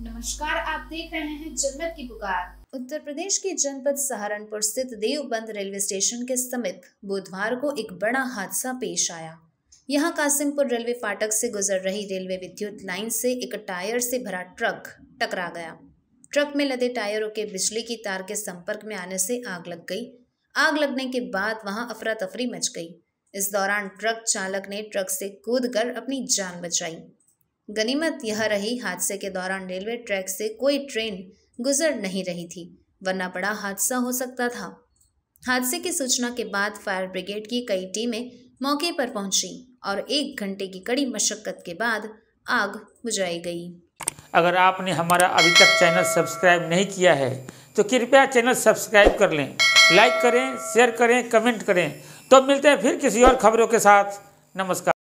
नमस्कार आप देख रहे हैं जनमत की पुकार उत्तर प्रदेश के जनपद सहारनपुर स्थित देवबंद रेलवे स्टेशन के समीप बुधवार को एक बड़ा हादसा पेश आया यहां कासिमपुर रेलवे फाटक से गुजर रही रेलवे विद्युत लाइन से एक टायर से भरा ट्रक टकरा गया ट्रक में लदे टायरों के बिजली की तार के संपर्क में आने से आग लग गई आग लगने के बाद वहां अफरा तफरी मच गई इस दौरान ट्रक चालक ने ट्रक से कूदकर अपनी जान बचाई गनीमत यह रही हादसे के दौरान रेलवे ट्रैक से कोई ट्रेन गुजर नहीं रही थी वरना बड़ा हादसा हो सकता था हादसे की सूचना के बाद फायर ब्रिगेड की कई टीमें मौके पर पहुंची और एक घंटे की कड़ी मशक्क़त के बाद आग बुझाई गई अगर आपने हमारा अभी तक चैनल सब्सक्राइब नहीं किया है तो कृपया चैनल सब्सक्राइब कर लें लाइक करें शेयर करें कमेंट करें तो मिलते हैं फिर किसी और खबरों के साथ नमस्कार